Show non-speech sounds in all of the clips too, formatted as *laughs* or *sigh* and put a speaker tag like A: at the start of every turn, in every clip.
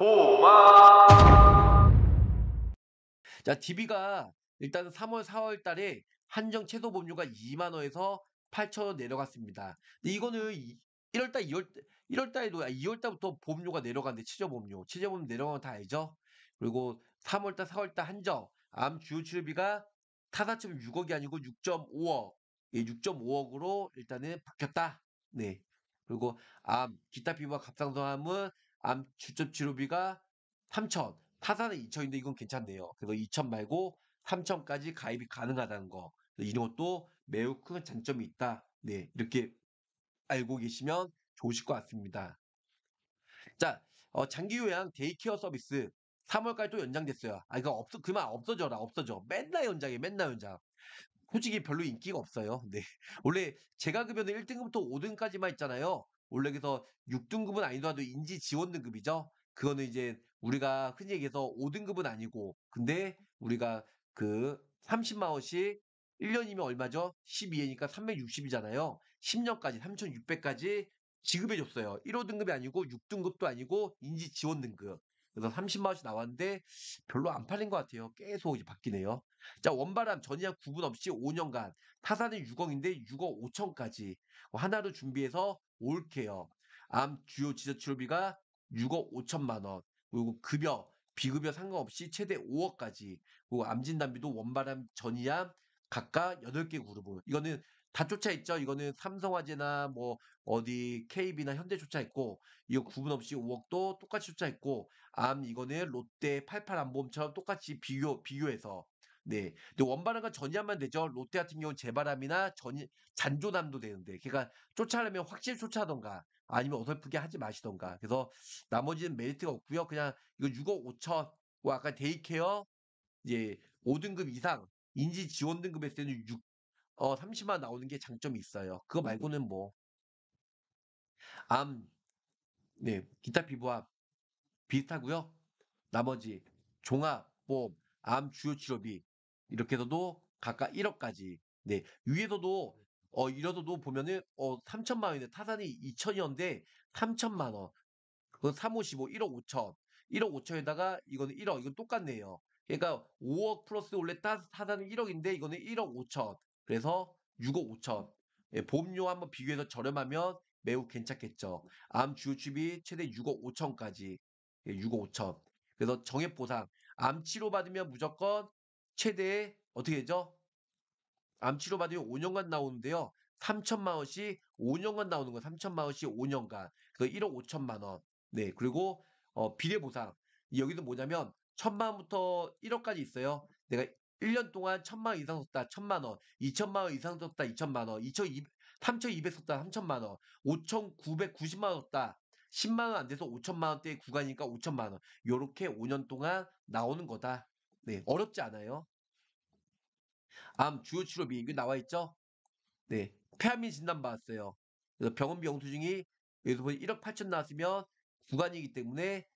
A: 보마 자 DB가 일단 3월 4월 달에 한정 최소 보험료가 2만원에서 8천원 내려갔습니다 근데 이거는 1월달 2월 1월달에도 2월달부터 아, 보험료가 내려갔는데 치료보험료 치료보험료 내려가면 다 알죠 그리고 3월달 4월달 한정 암 주요 치료비가 4,6억이 아니고 6.5억 예, 6.5억으로 일단은 바뀌었다 네 그리고 암 기타 피부와 갑상선암은 암 주점 치료비가 3천 타산은 2천인데 이건 괜찮네요. 그래서 2천 말고 3천까지 가입이 가능하다는 거 이런 것도 매우 큰 장점이 있다. 네 이렇게 알고 계시면 좋으실 것 같습니다. 자 어, 장기 요양 데이케어 서비스 3월까지 또 연장됐어요. 아 이거 없어 그만 없어져라 없어져 맨날 연장해 맨날 연장. 솔직히 별로 인기가 없어요. 네. *laughs* 원래 제가급여는 1등부터 급 5등까지만 있잖아요. 원래 그래서 6등급은 아니더라도 인지 지원 등급이죠. 그거는 이제 우리가 흔히 얘기해서 5등급은 아니고 근데 우리가 그 30만 원씩 1년이면 얼마죠? 12회니까 360이잖아요. 10년까지 3600까지 지급해 줬어요. 1호 등급이 아니고 6등급도 아니고 인지 지원 등급. 그래서 30만 원씩 나왔는데 별로 안 팔린 것 같아요. 계속 이제 바뀌네요. 자 원바람 전이랑 구분 없이 5년간 타산은 6억인데 6억 5천까지 뭐 하나로 준비해서 올케어암 주요 지자치료비가 6억 5천만 원, 그리고 급여, 비급여 상관없이 최대 5억까지, 그리고 암진단비도 원발암, 전이암 각각 8개 그룹으로. 이거는 다 쫓아 있죠. 이거는 삼성화재나 뭐 어디 KB나 현대 쫓아 있고 이거 구분 없이 5억도 똑같이 쫓아 있고 암 이거는 롯데 88 암보험처럼 똑같이 비교 비교해서 네. 근데 원바람과 그 전야만 되죠. 롯데 같은 경우는 재바람이나 전, 잔조남도 되는데. 그러니까 쫓아내면 확실히 쫓아던가 아니면 어설프게 하지 마시던가. 그래서 나머지는 메리트가 없고요. 그냥 이거 6억 5천, 와, 아까 데이케어, 이제 5등급 이상, 인지 지원 등급 했을 때는 6, 어, 30만 나오는 게 장점이 있어요. 그거 말고는 뭐, 암, 네, 기타 피부와 비슷하고요. 나머지 종합, 보험, 암 주요 치료비 이렇게 해서도 각각 1억까지. 네. 위에서도 어 이러서도 보면은 어 3천만 원인데 타산이 2천이었는데 3천만 원. 그건 355 1억 5천. 1억 5천에다가 이거는 1억. 이건 똑같네요. 그러니까 5억 플러스 원래 타, 산은 1억인데 이거는 1억 5천. 그래서 6억 5천. 예, 보험료 한번 비교해서 저렴하면 매우 괜찮겠죠. 암 주요출비 최대 6억 5천까지. 예, 6억 5천. 그래서 정액 보상. 암 치료 받으면 무조건 최대 어떻게 되죠? 암 치료 받으면 5년간 나오는데요. 3천만 원씩 5년간 나오는 거 3천만 원씩 5년간. 그 1억 5천만 원. 네. 그리고 어, 비례 보상. 여기도 뭐냐면 천만 원부터 1억까지 있어요. 내가 1년 동안 천만 원 이상 썼다. 천만 원. 2천만 원 이상 썼다. 2천만 원. 2 2 3,200 썼다. 3천만 원. 5,990만 원 썼다. 10만 원 안 돼서 5천만 원대 구간이니까 5천만 원. 요렇게 5년 동안 나오는 거다. 네, 어렵지 않아요. 암 주요 치료 비행기 나와 있죠? 네, 폐암이 진단 받았어요. 그래서 병원비 영수증이 여기서 보면 1억 8천 나왔으면 구간이기 때문에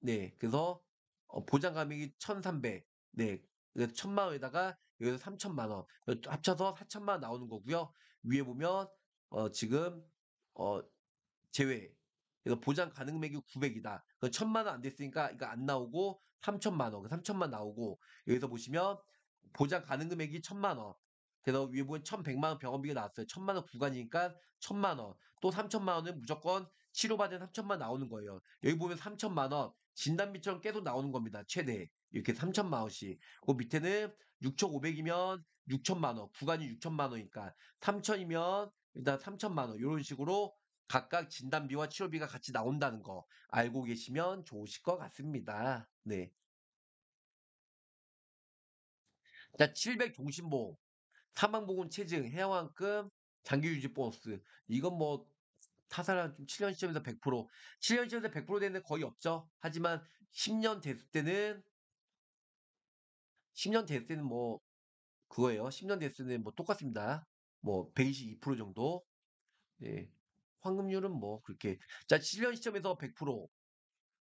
A: 네, 그래서 어, 보장 감액이 1,300. 네, 그래서 1천만 원에다가 여기서 3천만 원 합쳐서 4천만 원 나오는 거고요. 위에 보면 어, 지금 어, 제외 이거 보장 가능액이 900이다. 1000만 원 안 됐으니까 이거 안 나오고 3000만 원, 3000만 나오고 여기서 보시면 보장 가능 금액이 1000만 원. 그래서 위에 보면 1100만 원 병원비가 나왔어요. 1000만 원 구간이니까 1000만 원. 또 3000만 원은 무조건 치료받은 3000만 원 나오는 거예요. 여기 보면 3000만 원 진단비처럼 계속 나오는 겁니다. 최대. 이렇게 3천만 원씩. 그 밑에는 6,500이면 6천만 원, 구간이 6천만 원이니까 3천이면 일단 3천만 원 이런 식으로 각각 진단비와 치료비가 같이 나온다는 거 알고 계시면 좋으실 것 같습니다. 네. 자, 700 종신보험, 사망보험 체증, 해양환급, 장기유지 보너스. 이건 뭐 타사랑 좀 7년 시점에서 100%, 7년 시점에서 100% 되는 거의 없죠. 하지만 10년 됐을 때는 10년 됐을 때는 뭐 그거예요. 10년 됐을 때는 뭐 똑같습니다. 뭐122% 정도. 예. 황금률은 뭐 그렇게 자 7년 시점에서 100%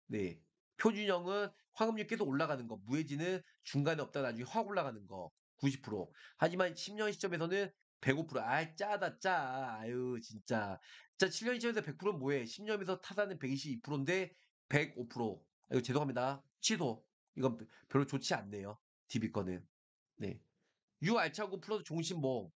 A: 네. 표준형은 황금률 계속 올라가는 거 무해지는 중간에 없다 나중에 확 올라가는 거 90% 하지만 10년 시점에서는 105% 아, 짜다, 짜. 아유, 진짜. 자, 7년 시점에서 100%는 뭐해? 10년에서 타산은 122%인데 105%. 아유 죄송합니다. 취소. 이건 별로 좋지 않네요. DB 거는. 네. 유 알차고 플러스 종신모.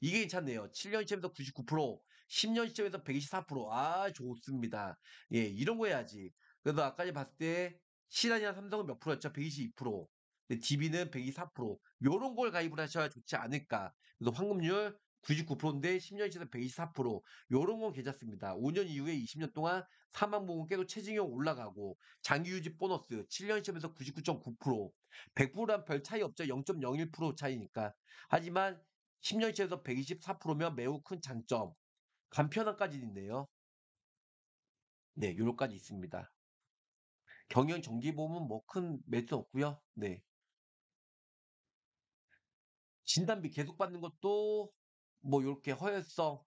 A: 이게 괜찮네요. 7년 시점에서 99%, 10년 시점에서 124%. 아, 좋습니다. 예, 이런 거 해야지. 그래서 아까 봤을 때 신한이나 삼성은 몇 프로였죠? 122%. 근데 DB는 124%. 요런 걸 가입을 하셔야 좋지 않을까. 그래서 환급률 99%인데 10년 시에서 점124% 요런 건 괜찮습니다. 5년 이후에 20년 동안 사망보험 계속 체증형 올라가고 장기 유지 보너스 7년 시점에서99.9% 1 0 0랑별 차이 없죠. 0.01% 차이니까. 하지만 10년치에서 124%면 매우 큰 장점. 간편화까지 있네요. 네, 요렇까지 있습니다. 경영 정기보험은 뭐 큰 매수 없고요. 네. 진단비 계속 받는 것도 뭐 요렇게 허혈성,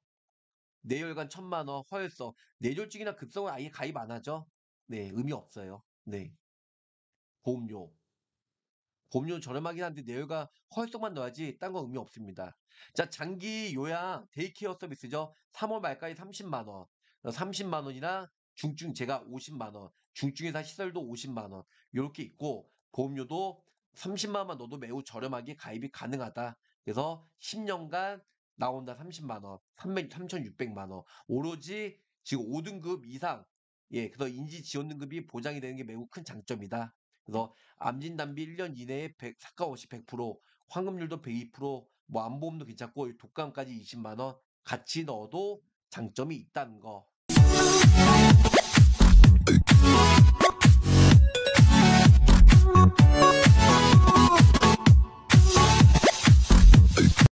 A: 뇌혈관 천만원, 허혈성, 뇌졸증이나 급성은 아예 가입 안 하죠. 네, 의미 없어요. 네. 보험료. 보험료는 저렴하긴 한데 내열가 허용성만 넣어야지 딴건 의미 없습니다. 자 장기 요양 데이케어 서비스죠. 3월 말까지 30만 원, 30만 원이나 중증 제가 50만 원, 중증의사 시설도 50만 원 이렇게 있고 보험료도 30만 원만 넣어도 매우 저렴하게 가입이 가능하다. 그래서 10년간 나온다 30만 원, 3 3,600만 원. 오로지 지금 5등급 이상 예, 그래서 인지 지원 등급이 보장이 되는 게 매우 큰 장점이다. 그래서 암진 단비 1년 이내에 100, 사가오시 100%, 황금률도 102%, 뭐 암보험도 괜찮고 독감까지 20만 원 같이 넣어도 장점이 있다는 거.